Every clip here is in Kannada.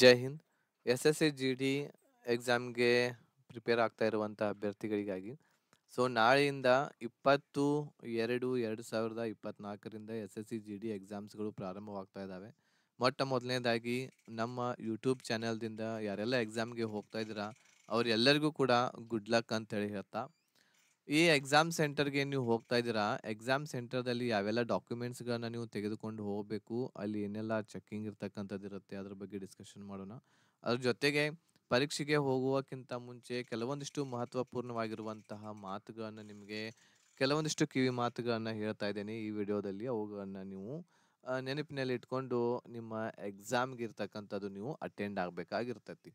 ಜೈ Hind S S C G D ಎಕ್ಸಾಮ್ಗೆ ಪ್ರಿಪೇರ್ ಆಗ್ತಾ ಇರುವಂಥ ಅಭ್ಯರ್ಥಿಗಳಿಗಾಗಿ ಸೊ ನಾಳೆಯಿಂದ ಇಪ್ಪತ್ತು ಎರಡು ಎರಡು ಸಾವಿರದ ಇಪ್ಪತ್ತ್ನಾಲ್ಕರಿಂದ S S C G D ಎಕ್ಸಾಮ್ಸ್ಗಳು ಪ್ರಾರಂಭವಾಗ್ತಾ ಇದ್ದಾವೆ ಮೊಟ್ಟ ಮೊದಲನೇದಾಗಿ ನಮ್ಮ ಯೂಟ್ಯೂಬ್ ಚಾನೆಲ್ದಿಂದ ಯಾರೆಲ್ಲ ಎಕ್ಸಾಮ್ಗೆ ಹೋಗ್ತಾ ಇದ್ದೀರಾ ಅವರೆಲ್ಲರಿಗೂ ಕೂಡ ಗುಡ್ ಲಕ್ ಹೇಳಿ ಹೇಳ್ತಾ ಈ ಎಕ್ಸಾಮ್ ಸೆಂಟರ್‌ಗೆ ನೀವು ಹೋಗ್ತಾ ಇದ್ದೀರಾ, ಎಕ್ಸಾಮ್ ಸೆಂಟರ್‌ದಲ್ಲಿ ಯಾವೆಲ್ಲ ಡಾಕ್ಯುಮೆಂಟ್ಸ್‌ಗಳನ್ನ ನೀವು ತೆಗೆದುಕೊಂಡು ಹೋಗ್ಬೇಕು, ಅಲ್ಲಿ ಏನೆಲ್ಲ ಚೆಕಿಂಗ್ ಇರ್ತಕ್ಕಂಥದ್ದಿರುತ್ತೆ, ಅದ್ರ ಬಗ್ಗೆ ಡಿಸ್ಕಷನ್ ಮಾಡೋಣ. ಅದ್ರ ಜೊತೆಗೆ ಪರೀಕ್ಷೆಗೆ ಹೋಗುವಕ್ಕಿಂತ ಮುಂಚೆ ಕೆಲವೊಂದಿಷ್ಟು ಮಹತ್ವಪೂರ್ಣವಾಗಿರುವಂತಹ ಮಾತುಗಳನ್ನು ನಿಮಗೆ ಕೆಲವೊಂದಿಷ್ಟು ಕಿವಿ ಮಾತುಗಳನ್ನು ಹೇಳ್ತಾ ಇದ್ದೇನೆ ಈ ವಿಡಿಯೋದಲ್ಲಿ. ಅವುಗಳನ್ನು ನೀವು ನೆನಪಿನಲ್ಲಿ ಇಟ್ಕೊಂಡು ನಿಮ್ಮ ಎಕ್ಸಾಮ್‌ಗೆ ಇರ್ತಕ್ಕಂಥದ್ದು ನೀವು ಅಟೆಂಡ್ ಆಗ್ಬೇಕಾಗಿರ್ತೈತಿ.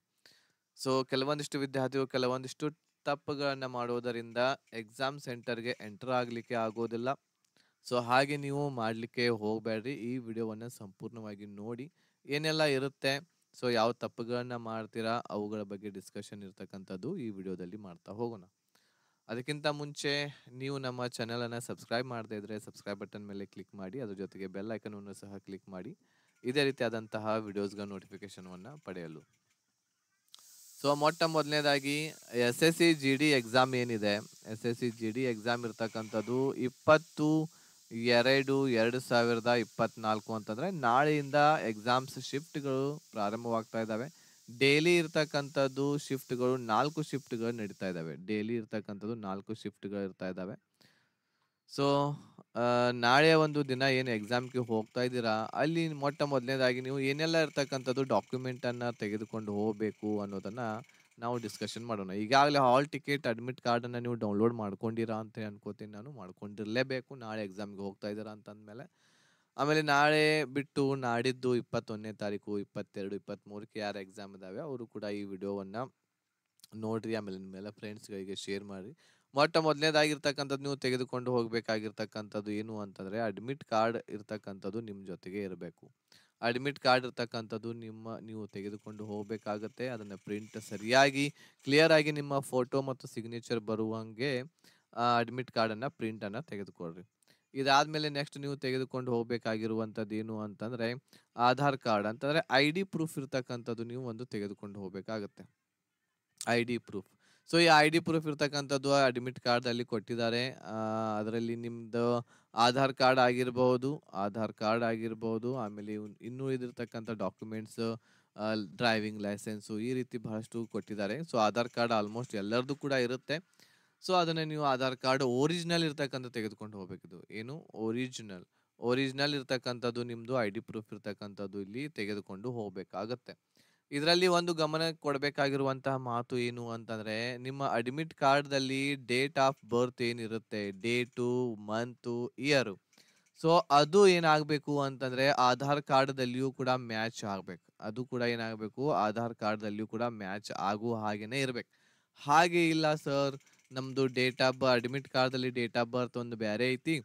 ಸೊ ಕೆಲವೊಂದಿಷ್ಟು ವಿದ್ಯಾರ್ಥಿಗಳು ಕೆಲವೊಂದಿಷ್ಟು ತಪ್ಪುಗಳನ್ನು ಮಾಡೋದರಿಂದ ಎಕ್ಸಾಮ್ ಸೆಂಟರ್ಗೆ ಎಂಟರ್ ಆಗಲಿಕ್ಕೆ ಆಗೋದಿಲ್ಲ ಸೊ ಹಾಗೆ ನೀವು ಮಾಡಲಿಕ್ಕೆ ಹೋಗಬೇಡ್ರಿ ಈ ವಿಡಿಯೋವನ್ನು ಸಂಪೂರ್ಣವಾಗಿ ನೋಡಿ ಏನೆಲ್ಲ ಇರುತ್ತೆ ಸೊ ಯಾವ ತಪ್ಪುಗಳನ್ನು ಮಾಡ್ತೀರಾ ಅವುಗಳ ಬಗ್ಗೆ ಡಿಸ್ಕಷನ್ ಇರ್ತಕ್ಕಂಥದ್ದು ಈ ವಿಡಿಯೋದಲ್ಲಿ ಮಾಡ್ತಾ ಹೋಗೋಣ ಅದಕ್ಕಿಂತ ಮುಂಚೆ ನೀವು ನಮ್ಮ ಚಾನಲನ್ನು ಸಬ್ಸ್ಕ್ರೈಬ್ ಮಾಡದೇ ಇದ್ದರೆ ಸಬ್ಸ್ಕ್ರೈಬ್ ಬಟನ್ ಮೇಲೆ ಕ್ಲಿಕ್ ಮಾಡಿ ಅದ್ರ ಜೊತೆಗೆ ಬೆಲ್ ಐಕನನ್ನು ಸಹ ಕ್ಲಿಕ್ ಮಾಡಿ ಇದೇ ರೀತಿಯಾದಂತಹ ವಿಡಿಯೋಸ್ಗಳ ನೋಟಿಫಿಕೇಷನನ್ನು ಪಡೆಯಲು ಸೊ ಮೊಟ್ಟ ಮೊದಲನೇದಾಗಿ S S C G D exam ಏನಿದೆ S S C G D exam ಇರ್ತಕ್ಕಂಥದ್ದು ಇಪ್ಪತ್ತು ಎರಡು ಎರಡು ಸಾವಿರದ ಇಪ್ಪತ್ನಾಲ್ಕು ಅಂತಂದರೆ ನಾಳೆಯಿಂದ ಎಕ್ಸಾಮ್ಸ್ ಶಿಫ್ಟ್ಗಳು ಪ್ರಾರಂಭವಾಗ್ತಾ ಇದ್ದಾವೆ ಡೈಲಿ ಇರ್ತಕ್ಕಂಥದ್ದು ಶಿಫ್ಟ್ಗಳು ನಾಲ್ಕು ಶಿಫ್ಟ್ಗಳು ನಡೀತಾ ಇದ್ದಾವೆ ಡೈಲಿ ಇರ್ತಕ್ಕಂಥದ್ದು ನಾಲ್ಕು ಶಿಫ್ಟ್ಗಳು ಇರ್ತಾ ಇದ್ದಾವೆ ಸೊ ನಾಳೆ ಒಂದು ದಿನ ಏನು ಎಕ್ಸಾಮ್‌ಗೆ ಹೋಗ್ತಾ ಇದ್ದೀರಾ, ಅಲ್ಲಿ ಮೊಟ್ಟ ಮೊದಲನೇದಾಗಿ ನೀವು ಏನೆಲ್ಲ ಇರ್ತಕ್ಕಂಥದ್ದು ಡಾಕ್ಯುಮೆಂಟನ್ನು ತೆಗೆದುಕೊಂಡು ಹೋಗ್ಬೇಕು ಅನ್ನೋದನ್ನು ನಾವು ಡಿಸ್ಕಷನ್ ಮಾಡೋಣ. ಈಗಾಗಲೇ ಹಾಲ್ ಟಿಕೆಟ್, ಅಡ್ಮಿಟ್ ಕಾರ್ಡನ್ನು ನೀವು ಡೌನ್‌ಲೋಡ್ ಮಾಡ್ಕೊಂಡಿರಾ ಅಂತ ಅನ್ಕೋತೀನಿ ನಾನು. ಮಾಡ್ಕೊಂಡಿರಲೇಬೇಕು ನಾಳೆ ಎಕ್ಸಾಮ್‌ಗೆ ಹೋಗ್ತಾ ಇದ್ದೀರಾ ಅಂತ ಅಂದಮೇಲೆ. ಆಮೇಲೆ ನಾಳೆ ಬಿಟ್ಟು ನಾಡಿದ್ದು ಇಪ್ಪತ್ತೊಂದನೇ ತಾರೀಕು, ಇಪ್ಪತ್ತೆರಡು ಇಪ್ಪತ್ತ್ಮೂರಕ್ಕೆ ಯಾರು ಎಕ್ಸಾಮ್ ಇದ್ದಾವೆ ಅವರು ಕೂಡ ಈ ವಿಡಿಯೋವನ್ನು ನೋಡಿರಿ ಆಮೇಲೆ ನಿಮ್ಮ ಮೇಲೆ ಫ್ರೆಂಡ್ಸ್‌ಗಳಿಗೆ ಶೇರ್ ಮಾಡಿರಿ ಮೊಟ್ಟ ಮೊದಲನೇದಾಗಿರ್ತಕ್ಕಂಥದ್ದು ನೀವು ತೆಗೆದುಕೊಂಡು ಹೋಗಬೇಕಾಗಿರ್ತಕ್ಕಂಥದ್ದು ಏನು ಅಂತಂದರೆ ಅಡ್ಮಿಟ್ ಕಾರ್ಡ್ ಇರ್ತಕ್ಕಂಥದ್ದು ನಿಮ್ಮ ಜೊತೆಗೆ ಇರಬೇಕು ಅಡ್ಮಿಟ್ ಕಾರ್ಡ್ ಇರ್ತಕ್ಕಂಥದ್ದು ನಿಮ್ಮ ನೀವು ತೆಗೆದುಕೊಂಡು ಹೋಗಬೇಕಾಗತ್ತೆ ಅದನ್ನು ಪ್ರಿಂಟ್ ಸರಿಯಾಗಿ ಕ್ಲಿಯರ್ ಆಗಿ ನಿಮ್ಮ ಫೋಟೋ ಮತ್ತು ಸಿಗ್ನೇಚರ್ ಬರುವಂಗೆ ಅಡ್ಮಿಟ್ ಕಾರ್ಡನ್ನು ಪ್ರಿಂಟನ್ನು ತೆಗೆದುಕೊಳ್ಳ್ರಿ ಇದಾದಮೇಲೆ ನೆಕ್ಸ್ಟ್ ನೀವು ತೆಗೆದುಕೊಂಡು ಹೋಗಬೇಕಾಗಿರುವಂಥದ್ದು ಏನು ಅಂತಂದರೆ ಆಧಾರ್ ಕಾರ್ಡ್ ಅಂತಂದರೆ ಐ ಡಿ ಪ್ರೂಫ್ ಇರ್ತಕ್ಕಂಥದ್ದು ನೀವು ಒಂದು ತೆಗೆದುಕೊಂಡು ಹೋಗಬೇಕಾಗತ್ತೆ ಐ ಡಿ ಪ್ರೂಫ್ ಸೊ ಈ ಐ ಡಿ ಪ್ರೂಫ್ ಇರ್ತಕ್ಕಂಥದ್ದು ಅಡ್ಮಿಟ್ ಕಾರ್ಡ್ ಅಲ್ಲಿ ಕೊಟ್ಟಿದ್ದಾರೆ ಅದರಲ್ಲಿ ನಿಮ್ದು ಆಧಾರ್ ಕಾರ್ಡ್ ಆಗಿರಬಹುದು ಆಧಾರ್ ಕಾರ್ಡ್ ಆಗಿರಬಹುದು ಆಮೇಲೆ ಇನ್ನೂ ಇದಿರ್ತಕ್ಕಂಥ ಡಾಕ್ಯುಮೆಂಟ್ಸ್ ಡ್ರೈವಿಂಗ್ ಲೈಸೆನ್ಸು ಈ ರೀತಿ ಬಹಳಷ್ಟು ಕೊಟ್ಟಿದ್ದಾರೆ ಸೊ ಆಧಾರ್ ಕಾರ್ಡ್ ಆಲ್ಮೋಸ್ಟ್ ಎಲ್ಲರದು ಕೂಡ ಇರುತ್ತೆ ಸೊ ಅದನ್ನು ನೀವು ಆಧಾರ್ ಕಾರ್ಡ್ ಒರಿಜಿನಲ್ ಇರ್ತಕ್ಕಂಥ ತೆಗೆದುಕೊಂಡು ಹೋಗಬೇಕಿದು ಏನು ಒರಿಜಿನಲ್ ಒರಿಜಿನಲ್ ಇರ್ತಕ್ಕಂಥದ್ದು ನಿಮ್ಮದು ಐ ಡಿ ಪ್ರೂಫ್ ಇರ್ತಕ್ಕಂಥದ್ದು ಇಲ್ಲಿ ತೆಗೆದುಕೊಂಡು ಹೋಗಬೇಕಾಗತ್ತೆ ಇದರಲ್ಲಿ ಒಂದು ಗಮನ ಕೊಡಬೇಕಾಗಿರುವಂತಹ ಮಾತು ಏನು ಅಂತಂದ್ರೆ ನಿಮ್ಮ ಅಡ್ಮಿಟ್ ಕಾರ್ಡ್ದಲ್ಲಿ ಡೇಟ್ ಆಫ್ ಬರ್ತ್ ಏನಿರುತ್ತೆ ಡೇಟು ಮಂತು ಇಯರು ಸೊ ಅದು ಏನಾಗಬೇಕು ಅಂತಂದ್ರೆ ಆಧಾರ್ ಕಾರ್ಡ್ದಲ್ಲಿಯೂ ಕೂಡ ಮ್ಯಾಚ್ ಆಗಬೇಕು ಅದು ಕೂಡ ಏನಾಗಬೇಕು ಆಧಾರ್ ಕಾರ್ಡ್ದಲ್ಲಿಯೂ ಕೂಡ ಮ್ಯಾಚ್ ಆಗುವ ಹಾಗೇನೆ ಇರಬೇಕು ಹಾಗೆ ಇಲ್ಲ ಸರ್ ನಮ್ಮದು ಡೇಟ್ ಆಫ್ ಅಡ್ಮಿಟ್ ಕಾರ್ಡಲ್ಲಿ ಡೇಟ್ ಆಫ್ ಬರ್ತ್ ಒಂದು ಬೇರೆ ಐತಿ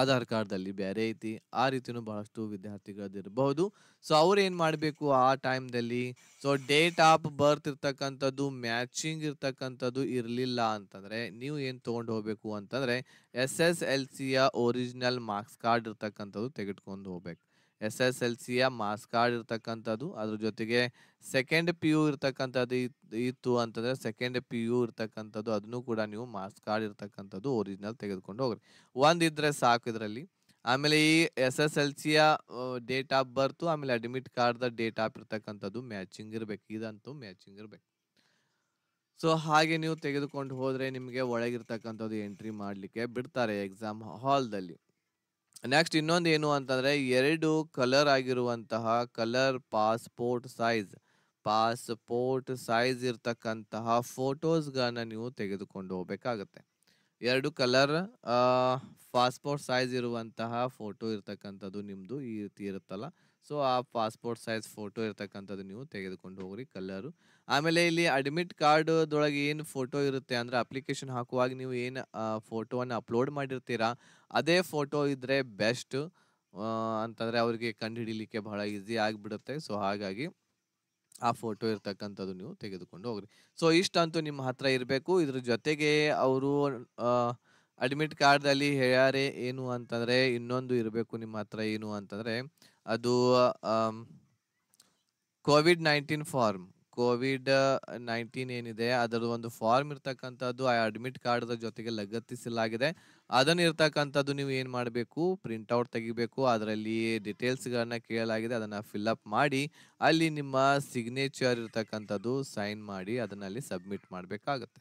ಆಧಾರ್ ಅಲ್ಲಿ ಬೇರೆ ಐತಿ ಆ ರೀತಿಯೂ ಬಹಳಷ್ಟು ವಿದ್ಯಾರ್ಥಿಗಳದಿರಬಹುದು ಸೊ ಅವ್ರು ಏನು ಮಾಡಬೇಕು ಆ ಟೈಮ್ದಲ್ಲಿ ಸೊ ಡೇಟ್ ಆಫ್ ಬರ್ತ್ ಇರ್ತಕ್ಕಂಥದ್ದು ಮ್ಯಾಚಿಂಗ್ ಇರ್ತಕ್ಕಂಥದ್ದು ಇರಲಿಲ್ಲ ಅಂತಂದರೆ ನೀವು ಏನು ತೊಗೊಂಡು ಹೋಗಬೇಕು ಅಂತಂದರೆ ಎಸ್ ಎಸ್ ಎಲ್ ಸಿಯ ಒರಿಜಿನಲ್ ಮಾರ್ಕ್ಸ್ ಕಾರ್ಡ್ ಇರ್ತಕ್ಕಂಥದ್ದು ತೆಗೆದುಕೊಂಡು ಹೋಗ್ಬೇಕು ಎಸ್ ಎಸ್ ಎಲ್ ಸಿಯ ಮಾಸ್ ಕಾರ್ಡ್ ಇರ್ತಕ್ಕಂಥದ್ದು ಅದ್ರ ಜೊತೆಗೆ ಸೆಕೆಂಡ್ ಪಿ ಯು ಇರ್ತಕ್ಕಂಥದ್ದು ಇತ್ತು ಅಂತಂದರೆ ಸೆಕೆಂಡ್ ಪಿ ಯು ಇರ್ತಕ್ಕಂಥದ್ದು ಅದನ್ನು ಕೂಡ ನೀವು ಮಾಸ್ ಕಾರ್ಡ್ ಇರ್ತಕ್ಕಂಥದ್ದು ಒರಿಜಿನಲ್ ತೆಗೆದುಕೊಂಡು ಹೋಗ್ರಿ ಒಂದಿದ್ರೆ ಸಾಕು ಇದರಲ್ಲಿ ಆಮೇಲೆ ಈ ಎಸ್ ಎಸ್ ಎಲ್ ಸಿಯ ಡೇಟ್ ಆಫ್ ಬರ್ತು ಆಮೇಲೆ ಅಡ್ಮಿಟ್ ಕಾರ್ಡ್ದ ಡೇಟ್ ಆಫ್ ಇರ್ತಕ್ಕಂಥದ್ದು ಮ್ಯಾಚಿಂಗ್ ಇರಬೇಕು ಇದಂತೂ ಮ್ಯಾಚಿಂಗ್ ಇರಬೇಕು ಸೊ ಹಾಗೆ ನೀವು ತೆಗೆದುಕೊಂಡು ಹೋದರೆ ನಿಮಗೆ ಒಳಗಿರ್ತಕ್ಕಂಥದ್ದು ಎಂಟ್ರಿ ಮಾಡಲಿಕ್ಕೆ ಬಿಡ್ತಾರೆ ಎಕ್ಸಾಮ್ ಹಾಲ್ದಲ್ಲಿ ನೆಕ್ಸ್ಟ್ ಇನ್ನೊಂದು ಏನು ಅಂತಂದ್ರೆ ಎರಡು ಕಲರ್ ಆಗಿರುವಂತಹ colour passport size passport size ಇರ್ತಕ್ಕಂತಹ ಫೋಟೋಸ್ಗಳನ್ನು ನೀವು ತೆಗೆದುಕೊಂಡು ಹೋಗ್ಬೇಕಾಗತ್ತೆ ಎರಡು ಕಲರ್ ಪಾಸ್ಪೋರ್ಟ್ ಸೈಜ್ ಇರುವಂತಹ ಫೋಟೋ ಇರ್ತಕ್ಕಂಥದ್ದು ನಿಮ್ಮದು ಈ ರೀತಿ ಇರುತ್ತಲ್ಲ ಸೊ ಆ ಪಾಸ್ಪೋರ್ಟ್ ಸೈಜ್ ಫೋಟೋ ಇರ್ತಕ್ಕಂಥದ್ದು ನೀವು ತೆಗೆದುಕೊಂಡು ಹೋಗ್ರಿ ಕಲರು ಆಮೇಲೆ ಇಲ್ಲಿ ಅಡ್ಮಿಟ್ ಕಾರ್ಡ್ದೊಳಗೆ ಏನು ಫೋಟೋ ಇರುತ್ತೆ ಅಂದ್ರೆ ಅಪ್ಲಿಕೇಶನ್ ಹಾಕುವಾಗ ನೀವು ಏನು ಫೋಟೋವನ್ನು ಅಪ್ಲೋಡ್ ಮಾಡಿರ್ತೀರಾ ಅದೇ ಫೋಟೋ ಇದ್ದರೆ ಬೆಸ್ಟ್ ಅಂತಂದರೆ ಅವರಿಗೆ ಕಂಡು ಹಿಡಿಲಿಕ್ಕೆ ಬಹಳ ಈಸಿ ಆಗಿಬಿಡುತ್ತೆ ಸೊ ಹಾಗಾಗಿ ಆ ಫೋಟೋ ಇರ್ತಕ್ಕಂಥದ್ದು ನೀವು ತೆಗೆದುಕೊಂಡು ಹೋಗ್ರಿ ಸೊ ಇಷ್ಟಂತೂ ನಿಮ್ಮ ಹತ್ರ ಇರಬೇಕು ಇದ್ರ ಜೊತೆಗೆ ಅವರು ಅಡ್ಮಿಟ್ ಅಲ್ಲಿ ಹೇಳ್ಯಾರೆ ಏನು ಅಂತಂದರೆ ಇನ್ನೊಂದು ಇರಬೇಕು ನಿಮ್ಮ ಹತ್ರ ಏನು ಅಂತಂದರೆ ಅದು Covid nineteen form Covid nineteen ಏನಿದೆ ಅದರ ಒಂದು ಫಾರ್ಮ್ ಇರ್ತಕ್ಕಂಥದ್ದು ಆ ಅಡ್ಮಿಟ್ ಕಾರ್ಡ್ ಜೊತೆಗೆ ಲಗತ್ತಿಸಲಾಗಿದೆ ಅದನ್ನು ಇರ್ತಕ್ಕಂಥದ್ದು ನೀವು ಏನು ಮಾಡಬೇಕು ಪ್ರಿಂಟ್ಔಟ್ ತೆಗಿಬೇಕು ಅದರಲ್ಲಿ ಡಿಟೇಲ್ಸ್ಗಳನ್ನ ಕೇಳಲಾಗಿದೆ ಅದನ್ನು ಅಪ್ ಮಾಡಿ ಅಲ್ಲಿ ನಿಮ್ಮ ಸಿಗ್ನೇಚರ್ ಇರ್ತಕ್ಕಂಥದ್ದು ಸೈನ್ ಮಾಡಿ ಅದನ್ನಲ್ಲಿ ಅಲ್ಲಿ ಸಬ್ಮಿಟ್ ಮಾಡಬೇಕಾಗತ್ತೆ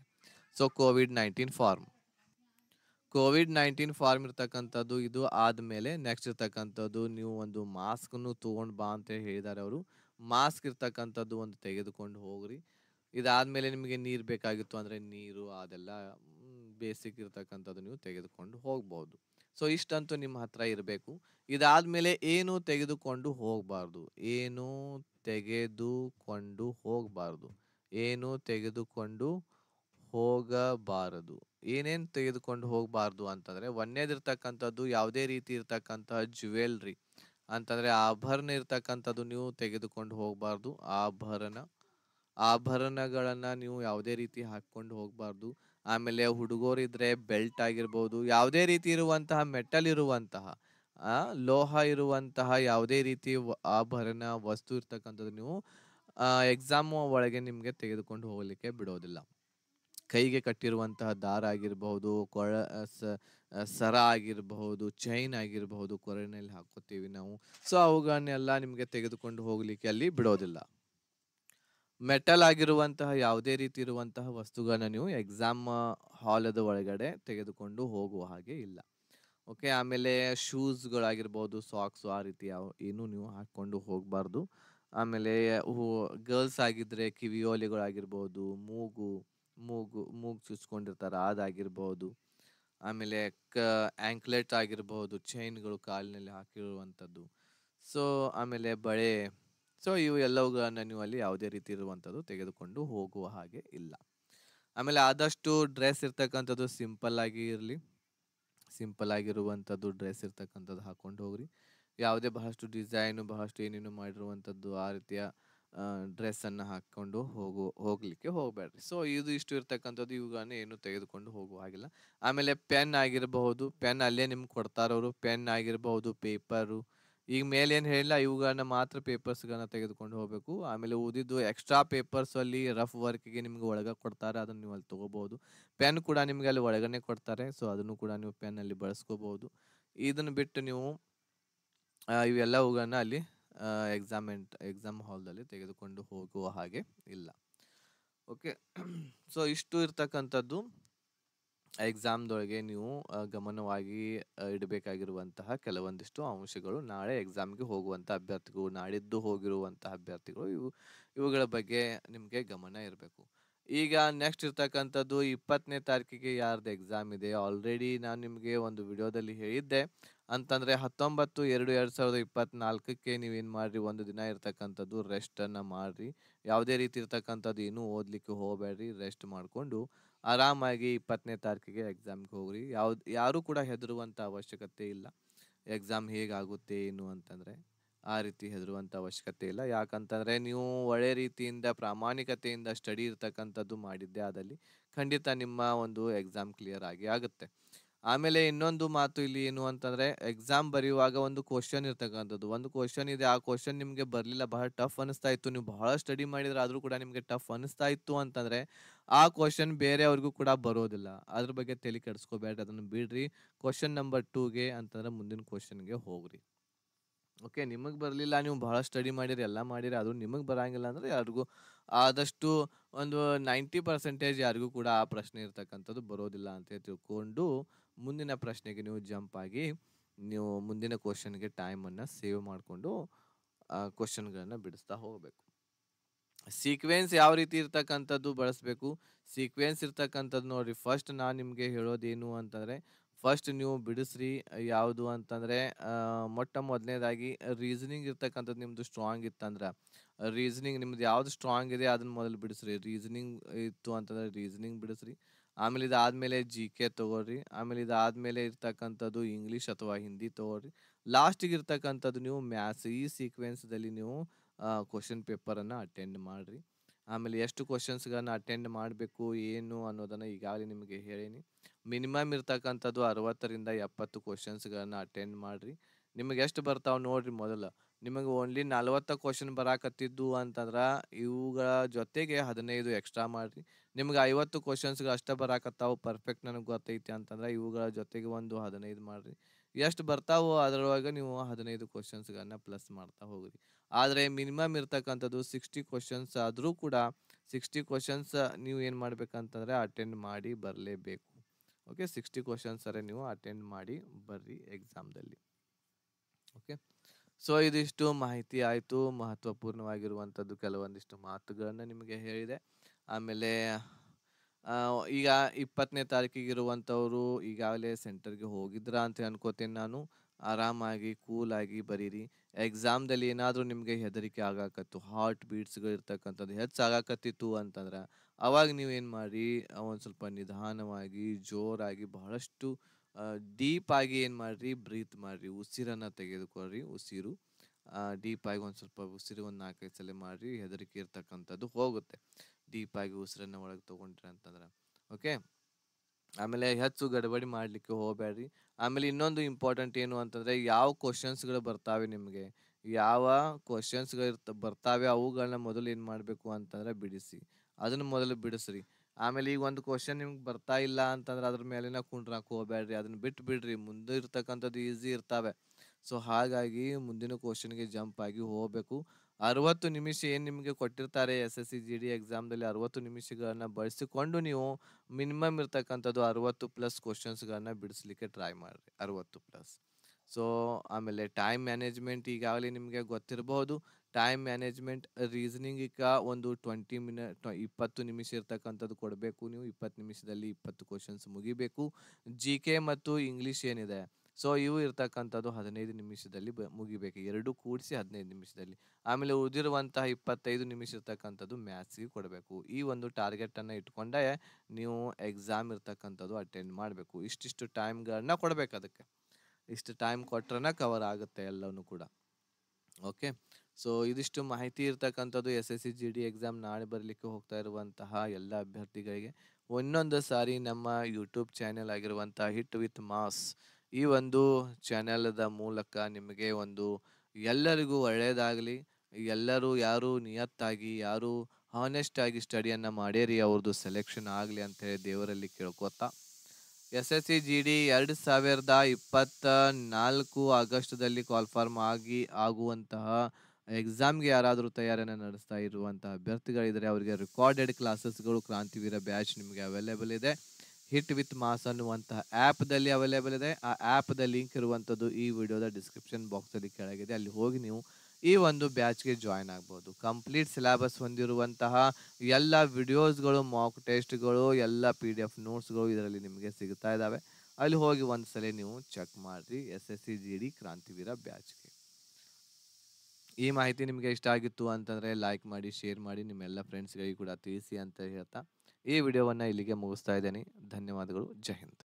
so Covid nineteen form Covid nineteen form ಇರ್ತಕ್ಕಂಥದ್ದು ಇದು ಆದಮೇಲೆ ನೆಕ್ಸ್ಟ್ ಇರ್ತಕ್ಕಂಥದ್ದು ನೀವು ಒಂದು ಮಾಸ್ಕನ್ನು ತೊಗೊಂಡು ಬಾ ಅಂತ ಹೇಳಿದ್ದಾರೆ ಅವರು ಮಾಸ್ಕ್ ಇರ್ತಕ್ಕಂಥದ್ದು ಒಂದು ತೆಗೆದುಕೊಂಡು ಹೋಗ್ರಿ ಇದಾದಮೇಲೆ ನಿಮಗೆ ನೀರು ಬೇಕಾಗಿತ್ತು ಅಂದರೆ ನೀರು ಅದೆಲ್ಲ ಬೇಸಿಕ್ ಇರ್ತಕ್ಕಂಥದ್ದು ನೀವು ತೆಗೆದುಕೊಂಡು ಹೋಗ್ಬೋದು ಸೊ ಇಷ್ಟಂತೂ ನಿಮ್ಮ ಹತ್ರ ಇರಬೇಕು ಇದಾದಮೇಲೆ ಏನು ತೆಗೆದುಕೊಂಡು ಹೋಗಬಾರ್ದು ಏನು ತೆಗೆದುಕೊಂಡು ಹೋಗಬಾರ್ದು ಏನು ತೆಗೆದುಕೊಂಡು ಹೋಗಬಾರದು ಏನೇನು ತೆಗೆದುಕೊಂಡು ಹೋಗಬಾರ್ದು ಅಂತಂದರೆ ಒಂದೇದಿರ್ತಕ್ಕಂಥದ್ದು ಯಾವುದೇ ರೀತಿ ಇರ್ತಕ್ಕಂತಹ ಜ್ಯುವೆಲ್ರಿ ಅಂತಂದರೆ ಆಭರಣ ಇರ್ತಕ್ಕಂಥದ್ದು ನೀವು ತೆಗೆದುಕೊಂಡು ಹೋಗಬಾರ್ದು ಆಭರಣ ಆಭರಣಗಳನ್ನು ನೀವು ಯಾವುದೇ ರೀತಿ ಹಾಕ್ಕೊಂಡು ಹೋಗಬಾರ್ದು ಆಮೇಲೆ ಹುಡುಗರಿದ್ರೆ ಬೆಲ್ಟ್ ಆಗಿರ್ಬೋದು ಯಾವುದೇ ರೀತಿ ಇರುವಂತಹ ಮೆಟಲ್ ಇರುವಂತಹ ಲೋಹ ಇರುವಂತಹ ಯಾವುದೇ ರೀತಿ ಆಭರಣ ವಸ್ತು ಇರ್ತಕ್ಕಂಥದ್ದು ನೀವು ಎಕ್ಸಾಮ್ ಒಳಗೆ ನಿಮಗೆ ತೆಗೆದುಕೊಂಡು ಹೋಗಲಿಕ್ಕೆ ಬಿಡೋದಿಲ್ಲ ಕೈಗೆ ಕಟ್ಟಿರುವಂತಹ ದಾರ ಆಗಿರಬಹುದು ಕೊಳ ಸರ ಆಗಿರಬಹುದು ಚೈನ್ ಆಗಿರಬಹುದು ಕೊರಳಿನಲ್ಲಿ ಹಾಕೋತೀವಿ ನಾವು ಸೊ ಅವುಗಳನ್ನೆಲ್ಲ ನಿಮಗೆ ತೆಗೆದುಕೊಂಡು ಹೋಗಲಿಕ್ಕೆ ಅಲ್ಲಿ ಬಿಡೋದಿಲ್ಲ ಮೆಟಲ್ ಆಗಿರುವಂತಹ ಯಾವುದೇ ರೀತಿ ಇರುವಂತಹ ವಸ್ತುಗಳನ್ನ ನೀವು ಎಕ್ಸಾಮ್ ಹಾಲದ ಒಳಗಡೆ ತೆಗೆದುಕೊಂಡು ಹೋಗುವ ಹಾಗೆ ಇಲ್ಲ ಓಕೆ ಆಮೇಲೆ ಶೂಸ್ಗಳಾಗಿರ್ಬೋದು ಸಾಕ್ಸು ಆ ರೀತಿ ಯಾವ ಏನು ನೀವು ಹಾಕ್ಕೊಂಡು ಹೋಗಬಾರ್ದು ಆಮೇಲೆ ಗರ್ಲ್ಸ್ ಆಗಿದ್ರೆ ಕಿವಿಯೋಲೆಗಳಾಗಿರ್ಬೋದು ಮೂಗು ಮೂಗು ಮೂಗು ಚುಚ್ಕೊಂಡಿರ್ತಾರೆ ಅದಾಗಿರ್ಬೋದು ಆಮೇಲೆ ಕ ಆ್ಯಂಕ್ಲೆಟ್ ಆಗಿರ್ಬೋದು ಚೈನ್ಗಳು ಕಾಲಿನಲ್ಲಿ ಹಾಕಿರುವಂಥದ್ದು ಸೊ ಆಮೇಲೆ ಬಳೆ ಸೊ ಇವು ಎಲ್ಲವುಗಳನ್ನು ನೀವು ಅಲ್ಲಿ ಯಾವುದೇ ರೀತಿ ಇರುವಂಥದ್ದು ತೆಗೆದುಕೊಂಡು ಹೋಗುವ ಹಾಗೆ ಇಲ್ಲ ಆಮೇಲೆ ಆದಷ್ಟು ಡ್ರೆಸ್ ಇರ್ತಕ್ಕಂಥದ್ದು ಸಿಂಪಲ್ ಆಗಿ ಇರಲಿ ಸಿಂಪಲ್ ಆಗಿರುವಂಥದ್ದು ಡ್ರೆಸ್ ಇರ್ತಕ್ಕಂಥದ್ದು ಹಾಕ್ಕೊಂಡು ಹೋಗ್ರಿ ಯಾವುದೇ ಬಹಳಷ್ಟು ಡಿಸೈನು ಬಹಳಷ್ಟು ಏನೇನು ಮಾಡಿರುವಂಥದ್ದು ಆ ರೀತಿಯ ಡ್ರೆಸ್ಸನ್ನು ಹಾಕ್ಕೊಂಡು ಹೋಗು ಹೋಗಲಿಕ್ಕೆ ಹೋಗಬೇಡ್ರಿ ಸೊ ಇದು ಇಷ್ಟು ಇರ್ತಕ್ಕಂಥದ್ದು ಇವುಗಳನ್ನ ಏನು ತೆಗೆದುಕೊಂಡು ಹೋಗುವ ಹಾಗಿಲ್ಲ ಆಮೇಲೆ ಪೆನ್ ಆಗಿರಬಹುದು ಪೆನ್ ಅಲ್ಲೇ ನಿಮ್ಗೆ ಕೊಡ್ತಾರವರು ಪೆನ್ ಆಗಿರಬಹುದು ಪೇಪರು ಈಗ ಮೇಲೆ ಏನು ಹೇಳಿಲ್ಲ ಇವುಗಳನ್ನ ಮಾತ್ರ ಪೇಪರ್ಸ್ಗಳನ್ನ ತೆಗೆದುಕೊಂಡು ಹೋಗಬೇಕು ಆಮೇಲೆ ಉದಿದ್ದು ಎಕ್ಸ್ಟ್ರಾ ಪೇಪರ್ಸ್ ಅಲ್ಲಿ ರಫ್ ವರ್ಕ್ಗೆ ನಿಮ್ಗೆ ಒಳಗೆ ಕೊಡ್ತಾರೆ ಅದನ್ನು ನೀವು ಅಲ್ಲಿ ತಗೋಬಹುದು ಪೆನ್ ಕೂಡ ನಿಮ್ಗೆ ಅಲ್ಲಿ ಒಳಗನೆ ಕೊಡ್ತಾರೆ ಸೊ ಅದನ್ನು ಕೂಡ ನೀವು ಪೆನ್ ಅಲ್ಲಿ ಬಳಸ್ಕೋಬಹುದು ಇದನ್ನು ಬಿಟ್ಟು ನೀವು ಇವೆಲ್ಲವುಗಳನ್ನ ಅಲ್ಲಿ ಎಕ್ಸಾಮೆಂಟ್ ಎಕ್ಸಾಮ್ ಹಾಲ್ದಲ್ಲಿ ತೆಗೆದುಕೊಂಡು ಹೋಗುವ ಹಾಗೆ ಇಲ್ಲ ಓಕೆ ಸೊ ಇಷ್ಟು ಇರ್ತಕ್ಕಂಥದ್ದು ಎಕ್ಸಾಮ್ದೊಳಗೆ ನೀವು ಗಮನವಾಗಿ ಇಡಬೇಕಾಗಿರುವಂತಹ ಕೆಲವೊಂದಿಷ್ಟು ಅಂಶಗಳು ನಾಳೆ ಎಕ್ಸಾಮ್ಗೆ ಹೋಗುವಂಥ ಅಭ್ಯರ್ಥಿಗಳು ನಾಡಿದ್ದು ಹೋಗಿರುವಂಥ ಅಭ್ಯರ್ಥಿಗಳು ಇವು ಇವುಗಳ ಬಗ್ಗೆ ನಿಮಗೆ ಗಮನ ಇರಬೇಕು ಈಗ ನೆಕ್ಸ್ಟ್ ಇರ್ತಕ್ಕಂಥದ್ದು ಇಪ್ಪತ್ತನೇ ತಾರೀಕಿಗೆ ಯಾರ್ದು ಎಕ್ಸಾಮ್ ಇದೆ ಆಲ್ರೆಡಿ ನಾನು ನಿಮಗೆ ಒಂದು ವಿಡಿಯೋದಲ್ಲಿ ಹೇಳಿದ್ದೆ ಅಂತಂದರೆ ಹತ್ತೊಂಬತ್ತು ಎರಡು ಎರಡು ಸಾವಿರದ ಇಪ್ಪತ್ತ್ನಾಲ್ಕಕ್ಕೆ ನೀವೇನು ಮಾಡಿರಿ ಒಂದು ದಿನ ಇರ್ತಕ್ಕಂಥದ್ದು ರೆಸ್ಟನ್ನು ಮಾಡಿರಿ ಯಾವುದೇ ರೀತಿ ಇರ್ತಕ್ಕಂಥದ್ದು ಏನೂ ಓದಲಿಕ್ಕೆ ಹೋಗಬೇಡ್ರಿ ರೆಸ್ಟ್ ಮಾಡಿಕೊಂಡು ಆರಾಮಾಗಿ ಇಪ್ಪತ್ತನೇ ತಾರೀಕಿಗೆ ಎಕ್ಸಾಮ್ಗೆ ಹೋಗ್ರಿ ಯಾವ್ದು ಯಾರೂ ಕೂಡ ಹೆದರುವಂಥ ಅವಶ್ಯಕತೆ ಇಲ್ಲ ಎಕ್ಸಾಮ್ ಹೇಗಾಗುತ್ತೆ ಏನು ಅಂತಂದರೆ ಆ ರೀತಿ ಹೆದರುವಂಥ ಅವಶ್ಯಕತೆ ಇಲ್ಲ ಯಾಕಂತಂದರೆ ನೀವು ಒಳ್ಳೆ ರೀತಿಯಿಂದ ಪ್ರಾಮಾಣಿಕತೆಯಿಂದ ಸ್ಟಡಿ ಇರ್ತಕ್ಕಂಥದ್ದು ಮಾಡಿದ್ದೆ ಅದರಲ್ಲಿ ಖಂಡಿತ ನಿಮ್ಮ ಒಂದು ಎಕ್ಸಾಮ್ ಕ್ಲಿಯರ್ ಆಗಿ ಆಗುತ್ತೆ ಆಮೇಲೆ ಇನ್ನೊಂದು ಮಾತು ಇಲ್ಲಿ ಏನು ಅಂತಂದರೆ ಎಕ್ಸಾಮ್ ಬರೆಯುವಾಗ ಒಂದು ಕ್ವಶನ್ ಇರ್ತಕ್ಕಂಥದ್ದು ಒಂದು ಕ್ವಶನ್ ಇದೆ ಆ ಕ್ವಶನ್ ನಿಮಗೆ ಬರಲಿಲ್ಲ ಬಹಳ ಟಫ್ ಅನಿಸ್ತಾ ಇತ್ತು ನೀವು ಬಹಳ ಸ್ಟಡಿ ಮಾಡಿದ್ರೆ ಆದರೂ ಕೂಡ ನಿಮಗೆ ಟಫ್ ಅನಿಸ್ತಾ ಇತ್ತು ಅಂತಂದರೆ ಆ ಕ್ವಶನ್ ಅವ್ರಿಗೂ ಕೂಡ ಬರೋದಿಲ್ಲ ಅದ್ರ ಬಗ್ಗೆ ತಲೆ ಕೆಡಿಸ್ಕೋಬೇಡ ಅದನ್ನು ಬಿಡ್ರಿ ಕ್ವಶನ್ ನಂಬರ್ ಟೂಗೆ ಅಂತಂದ್ರೆ ಮುಂದಿನ ಕ್ವಶನ್ಗೆ ಹೋಗ್ರಿ ಓಕೆ ನಿಮಗೆ ಬರಲಿಲ್ಲ ನೀವು ಭಾಳ ಸ್ಟಡಿ ಮಾಡಿರಿ ಎಲ್ಲ ಮಾಡಿರಿ ಅದು ನಿಮಗೆ ಬರಂಗಿಲ್ಲ ಅಂದರೆ ಯಾರಿಗೂ ಆದಷ್ಟು ಒಂದು ನೈಂಟಿ ಪರ್ಸೆಂಟೇಜ್ ಯಾರಿಗೂ ಕೂಡ ಆ ಪ್ರಶ್ನೆ ಇರ್ತಕ್ಕಂಥದ್ದು ಬರೋದಿಲ್ಲ ಅಂತ ತಿಳ್ಕೊಂಡು ಮುಂದಿನ ಪ್ರಶ್ನೆಗೆ ನೀವು ಜಂಪ್ ಆಗಿ ನೀವು ಮುಂದಿನ ಕ್ವಶನ್ಗೆ ಟೈಮನ್ನು ಸೇವ್ ಮಾಡಿಕೊಂಡು ಕ್ವಶನ್ಗಳನ್ನು ಬಿಡಿಸ್ತಾ ಹೋಗಬೇಕು ಸೀಕ್ವೆನ್ಸ್ ಯಾವ ರೀತಿ ಇರ್ತಕ್ಕಂಥದ್ದು ಬಳಸಬೇಕು ಸೀಕ್ವೆನ್ಸ್ ಇರ್ತಕ್ಕಂಥದ್ದು ನೋಡಿರಿ ಫಸ್ಟ್ ನಾನು ನಿಮಗೆ ಹೇಳೋದೇನು ಅಂತಂದರೆ ಫಸ್ಟ್ ನೀವು ಬಿಡಿಸ್ರಿ ಯಾವುದು ಅಂತಂದರೆ ಮೊಟ್ಟ ಮೊದಲನೇದಾಗಿ ರೀಸನಿಂಗ್ ಇರ್ತಕ್ಕಂಥದ್ದು ನಿಮ್ಮದು ಸ್ಟ್ರಾಂಗ್ ಇತ್ತಂದ್ರೆ ರೀಸನಿಂಗ್ ನಿಮ್ದು ಯಾವ್ದು ಸ್ಟ್ರಾಂಗ್ ಇದೆ ಅದನ್ನ ಮೊದಲು ಬಿಡಿಸ್ರಿ ರೀಸನಿಂಗ್ ಇತ್ತು ಅಂತಂದ್ರೆ ರೀಸನಿಂಗ್ ಬಿಡಿಸ್ರಿ ಆಮೇಲೆ ಇದಾದಮೇಲೆ ಜಿ ಕೆ ತೊಗೊಳ್ರಿ ಆಮೇಲೆ ಇದಾದಮೇಲೆ ಇರ್ತಕ್ಕಂಥದ್ದು ಇಂಗ್ಲೀಷ್ ಅಥವಾ ಹಿಂದಿ ತೊಗೊಳ್ರಿ ಲಾಸ್ಟಿಗೆ ಇರ್ತಕ್ಕಂಥದ್ದು ನೀವು ಮ್ಯಾಥ್ಸ್ ಈ ಸೀಕ್ವೆನ್ಸ್ದಲ್ಲಿ ನೀವು ಕ್ವಶನ್ ಪೇಪರನ್ನು ಅಟೆಂಡ್ ಮಾಡಿರಿ ಆಮೇಲೆ ಎಷ್ಟು ಕ್ವಶನ್ಸ್ಗಳನ್ನು ಅಟೆಂಡ್ ಮಾಡಬೇಕು ಏನು ಅನ್ನೋದನ್ನು ಈಗಾಗಲೇ ನಿಮಗೆ ಹೇಳೀನಿ ಮಿನಿಮಮ್ ಇರ್ತಕ್ಕಂಥದ್ದು ಅರವತ್ತರಿಂದ ಎಪ್ಪತ್ತು ಕ್ವಶನ್ಸ್ಗಳನ್ನು ಅಟೆಂಡ್ ಮಾಡಿರಿ ನಿಮಗೆ ಎಷ್ಟು ಬರ್ತಾವೆ ನೋಡಿರಿ ಮೊದಲು ನಿಮಗೆ ಓನ್ಲಿ ನಲ್ವತ್ತು ಕ್ವಶನ್ ಬರಾಕತ್ತಿದ್ದು ಅಂತಂದ್ರೆ ಇವುಗಳ ಜೊತೆಗೆ ಹದಿನೈದು ಎಕ್ಸ್ಟ್ರಾ ಮಾಡಿರಿ ನಿಮ್ಗೆ ಐವತ್ತು ಕ್ವಶನ್ಸ್ಗಳು ಅಷ್ಟೇ ಬರಾಕತ್ತಾವೆ ಪರ್ಫೆಕ್ಟ್ ನನಗೆ ಗೊತ್ತೈತಿ ಅಂತಂದ್ರೆ ಇವುಗಳ ಜೊತೆಗೆ ಒಂದು ಹದಿನೈದು ಮಾಡಿರಿ ಎಷ್ಟು ಬರ್ತಾವೋ ಅದರೊಳಗೆ ನೀವು ಹದಿನೈದು ಕ್ವಶನ್ಸ್ಗಳನ್ನ ಪ್ಲಸ್ ಮಾಡ್ತಾ ಹೋಗ್ರಿ ಆದರೆ ಮಿನಿಮಮ್ ಇರ್ತಕ್ಕಂಥದ್ದು ಸಿಕ್ಸ್ಟಿ ಕ್ವಶನ್ಸ್ ಆದರೂ ಕೂಡ ಸಿಕ್ಸ್ಟಿ ಕ್ವಶನ್ಸ್ ನೀವು ಏನು ಮಾಡಬೇಕಂತಂದರೆ ಅಟೆಂಡ್ ಮಾಡಿ ಬರಲೇಬೇಕು ಓಕೆ ಸಿಕ್ಸ್ಟಿ ಅರೆ ನೀವು ಅಟೆಂಡ್ ಮಾಡಿ ಬರ್ರಿ ಎಕ್ಸಾಮ್ದಲ್ಲಿ ಓಕೆ ಸೊ ಇದಿಷ್ಟು ಮಾಹಿತಿ ಆಯಿತು ಮಹತ್ವಪೂರ್ಣವಾಗಿರುವಂಥದ್ದು ಕೆಲವೊಂದಿಷ್ಟು ಮಾತುಗಳನ್ನು ನಿಮಗೆ ಹೇಳಿದೆ ಆಮೇಲೆ ಈಗ ಇಪ್ಪತ್ತನೇ ತಾರೀಕಿಗೆ ಇರುವಂಥವರು ಈಗಾಗಲೇ ಸೆಂಟರ್ಗೆ ಹೋಗಿದ್ರ ಅಂತ ಅನ್ಕೋತೀನಿ ನಾನು ಆರಾಮಾಗಿ ಕೂಲಾಗಿ ಬರೀರಿ ಎಕ್ಸಾಮ್ದಲ್ಲಿ ಏನಾದರೂ ನಿಮಗೆ ಹೆದರಿಕೆ ಆಗಾಕತ್ತು ಹಾರ್ಟ್ ಬೀಟ್ಸ್ಗಳು ಇರ್ತಕ್ಕಂಥದ್ದು ಹೆಚ್ಚಾಗಾಕತ್ತಿತ್ತು ಅಂತಂದ್ರೆ ಅವಾಗ ನೀವು ಏನು ಮಾಡಿ ಒಂದು ಸ್ವಲ್ಪ ನಿಧಾನವಾಗಿ ಜೋರಾಗಿ ಬಹಳಷ್ಟು ಡೀಪ್ ಆಗಿ ಏನು ಮಾಡಿರಿ ಬ್ರೀತ್ ಮಾಡ್ರಿ ಉಸಿರನ್ನು ತೆಗೆದುಕೊಳ್ರಿ ಉಸಿರು ಡೀಪ್ ಆಗಿ ಒಂದು ಸ್ವಲ್ಪ ಉಸಿರು ಒಂದು ನಾಲ್ಕೈದು ಸಲ ಮಾಡಿರಿ ಹೆದರಿಕೆ ಇರ್ತಕ್ಕಂಥದ್ದು ಹೋಗುತ್ತೆ ಡೀಪ್ ಆಗಿ ಉಸಿರನ್ನು ಒಳಗೆ ತೊಗೊಂಡ್ರಿ ಅಂತಂದ್ರೆ ಓಕೆ ಆಮೇಲೆ ಹೆಚ್ಚು ಗಡಬಡಿ ಮಾಡಲಿಕ್ಕೆ ಹೋಗಬೇಡ್ರಿ ಆಮೇಲೆ ಇನ್ನೊಂದು ಇಂಪಾರ್ಟೆಂಟ್ ಏನು ಅಂತಂದರೆ ಯಾವ ಕ್ವಶನ್ಸ್ಗಳು ಬರ್ತಾವೆ ನಿಮಗೆ ಯಾವ ಕ್ವಶನ್ಸ್ಗಳು ಇರ್ತ ಬರ್ತಾವೆ ಅವುಗಳನ್ನ ಮೊದಲು ಏನು ಮಾಡಬೇಕು ಅಂತಂದ್ರೆ ಬಿಡಿಸಿ ಅದನ್ನು ಮೊದಲು ಬಿಡಿಸ್ರಿ ಆಮೇಲೆ ಈಗ ಒಂದು ಕ್ವಶನ್ ನಿಮ್ಗೆ ಬರ್ತಾ ಇಲ್ಲ ಅಂತಂದ್ರೆ ಅದ್ರ ಮೇಲಿನ ಕುಂಡ್ರಾಕ್ ಹೋಗ್ಬೇಡ್ರಿ ಅದನ್ನ ಬಿಟ್ಟು ಬಿಡ್ರಿ ಮುಂದೆ ಇರ್ತಕ್ಕಂಥದ್ದು ಈಸಿ ಇರ್ತಾವೆ ಸೊ ಹಾಗಾಗಿ ಮುಂದಿನ ಕ್ವಶನ್ಗೆ ಜಂಪ್ ಆಗಿ ಹೋಗಬೇಕು ಅರವತ್ತು ನಿಮಿಷ ಏನು ನಿಮಗೆ ಕೊಟ್ಟಿರ್ತಾರೆ S S C G D ಎಕ್ಸಾಮ್ದಲ್ಲಿ ಅರವತ್ತು ನಿಮಿಷಗಳನ್ನ ಬಳಸಿಕೊಂಡು ನೀವು ಮಿನಿಮಮ್ ಇರ್ತಕ್ಕಂಥದ್ದು ಅರವತ್ತು ಪ್ಲಸ್ ಕ್ವಶನ್ಸ್ಗಳನ್ನ ಬಿಡಿಸ್ಲಿಕ್ಕೆ ಟ್ರೈ ಮಾಡಿರಿ ಅರವತ್ತು ಪ್ಲಸ್ ಸೊ ಆಮೇಲೆ ಟೈಮ್ ಮ್ಯಾನೇಜ್ಮೆಂಟ್ ಈಗಾಗಲೇ ನಿಮಗೆ ಗೊತ್ತಿರಬಹುದು ಟೈಮ್ ಮ್ಯಾನೇಜ್ಮೆಂಟ್ ರೀಸನಿಂಗ್ ಈಗ ಒಂದು ಟ್ವೆಂಟಿ ಮಿನಿಟ್ ಇಪ್ಪತ್ತು ನಿಮಿಷ ಇರ್ತಕ್ಕಂಥದ್ದು ಕೊಡಬೇಕು ನೀವು ಇಪ್ಪತ್ತು ನಿಮಿಷದಲ್ಲಿ ಇಪ್ಪತ್ತು ಕ್ವಶನ್ಸ್ ಮುಗಿಬೇಕು ಜಿ ಕೆ ಮತ್ತು ಇಂಗ್ಲಿಷ್ ಏನಿದೆ ಸೊ ಇವು ಇರ್ತಕ್ಕಂಥದ್ದು ಹದಿನೈದು ನಿಮಿಷದಲ್ಲಿ ಬ ಮುಗಿಬೇಕು ಎರಡು ಕೂಡಿಸಿ ಹದಿನೈದು ನಿಮಿಷದಲ್ಲಿ ಆಮೇಲೆ ಉಳಿದಿರುವಂತಹ ಇಪ್ಪತ್ತೈದು ನಿಮಿಷ ಇರ್ತಕ್ಕಂಥದ್ದು ಮ್ಯಾಥ್ಸಿಗೆ ಕೊಡಬೇಕು ಈ ಒಂದು ಟಾರ್ಗೆಟನ್ನು ಇಟ್ಕೊಂಡೆ ನೀವು ಎಕ್ಸಾಮ್ ಇರ್ತಕ್ಕಂಥದ್ದು ಅಟೆಂಡ್ ಮಾಡಬೇಕು ಇಷ್ಟಿಷ್ಟು ಟೈಮ್ಗಳನ್ನ ಕೊಡಬೇಕು ಅದಕ್ಕೆ ಇಷ್ಟು ಟೈಮ್ ಕೊಟ್ರೆ ಕವರ್ ಆಗುತ್ತೆ ಎಲ್ಲವೂ ಕೂಡ ಓಕೆ ಸೊ ಇದಿಷ್ಟು ಮಾಹಿತಿ ಇರ್ತಕ್ಕಂಥದ್ದು S S C G D exam ನಾಳೆ ಬರಲಿಕ್ಕೆ ಹೋಗ್ತಾ ಇರುವಂತಹ ಎಲ್ಲ ಅಭ್ಯರ್ಥಿಗಳಿಗೆ ಒಂದೊಂದು ಸಾರಿ ನಮ್ಮ ಯೂಟ್ಯೂಬ್ ಚಾನೆಲ್ ಆಗಿರುವಂತಹ ಹಿಟ್ ವಿತ್ ಮಾಸ್ ಈ ಒಂದು ಚಾನೆಲ್ದ ಮೂಲಕ ನಿಮಗೆ ಒಂದು ಎಲ್ಲರಿಗೂ ಒಳ್ಳೆಯದಾಗಲಿ ಎಲ್ಲರೂ ಯಾರು ನಿಯತ್ತಾಗಿ ಯಾರು ಹಾನೆಸ್ಟ್ ಆಗಿ ಸ್ಟಡಿಯನ್ನು ಮಾಡೇರಿ ಅವ್ರದ್ದು ಸೆಲೆಕ್ಷನ್ ಆಗಲಿ ಅಂತ ಹೇಳಿ ದೇವರಲ್ಲಿ ಕೇಳ್ಕೊತಾ S S C G D ಎರಡು ಸಾವಿರದ ಇಪ್ಪತ್ತ ನಾಲ್ಕು ಆಗಸ್ಟ್ದಲ್ಲಿ ಫಾರ್ಮ್ ಆಗಿ ಆಗುವಂತಹ ಎಕ್ಸಾಮ್ಗೆ ಯಾರಾದರೂ ತಯಾರಿಯನ್ನು ನಡೆಸ್ತಾ ಇರುವಂತಹ ಅಭ್ಯರ್ಥಿಗಳಿದ್ದರೆ ಅವರಿಗೆ ರೆಕಾರ್ಡೆಡ್ ಕ್ಲಾಸಸ್ಗಳು ಕ್ರಾಂತಿವೀರ ಬ್ಯಾಚ್ ನಿಮಗೆ ಅವೈಲೇಬಲ್ ಇದೆ ಹಿಟ್ ವಿತ್ ಮಾಸ್ ಅನ್ನುವಂತಹ ಆ್ಯಪ್ದಲ್ಲಿ ಅವೈಲೇಬಲ್ ಇದೆ ಆ ಆ್ಯಪ್ದ ಲಿಂಕ್ ಇರುವಂಥದ್ದು ಈ ವಿಡಿಯೋದ ಡಿಸ್ಕ್ರಿಪ್ಷನ್ ಬಾಕ್ಸಲ್ಲಿ ಕೆಳಗಿದೆ ಅಲ್ಲಿ ಹೋಗಿ ನೀವು ಈ ಒಂದು ಬ್ಯಾಚ್ಗೆ ಜಾಯ್ನ್ ಆಗ್ಬೋದು ಕಂಪ್ಲೀಟ್ ಸಿಲೆಬಸ್ ಹೊಂದಿರುವಂತಹ ಎಲ್ಲ ವಿಡಿಯೋಸ್ಗಳು ಮಾಕ್ ಟೆಸ್ಟ್ಗಳು ಎಲ್ಲ ಪಿ ಡಿ ಎಫ್ ನೋಟ್ಸ್ಗಳು ಇದರಲ್ಲಿ ನಿಮಗೆ ಸಿಗ್ತಾ ಇದ್ದಾವೆ ಅಲ್ಲಿ ಹೋಗಿ ಒಂದು ಸಲ ನೀವು ಚೆಕ್ ಮಾಡಿರಿ S S C G D Krantiveera ಬ್ಯಾಚ್ಗೆ ಈ ಮಾಹಿತಿ ನಿಮಗೆ ಇಷ್ಟ ಆಗಿತ್ತು ಅಂತಂದರೆ ಲೈಕ್ ಮಾಡಿ ಶೇರ್ ಮಾಡಿ ನಿಮ್ಮೆಲ್ಲ ಫ್ರೆಂಡ್ಸ್ಗಳಿಗೆ ಕೂಡ ತಿಳಿಸಿ ಅಂತ ಹೇಳ್ತಾ ಈ ವಿಡಿಯೋವನ್ನು ಇಲ್ಲಿಗೆ ಮುಗಿಸ್ತಾ ಧನ್ಯವಾದಗಳು ಜೈ ಹಿಂದ್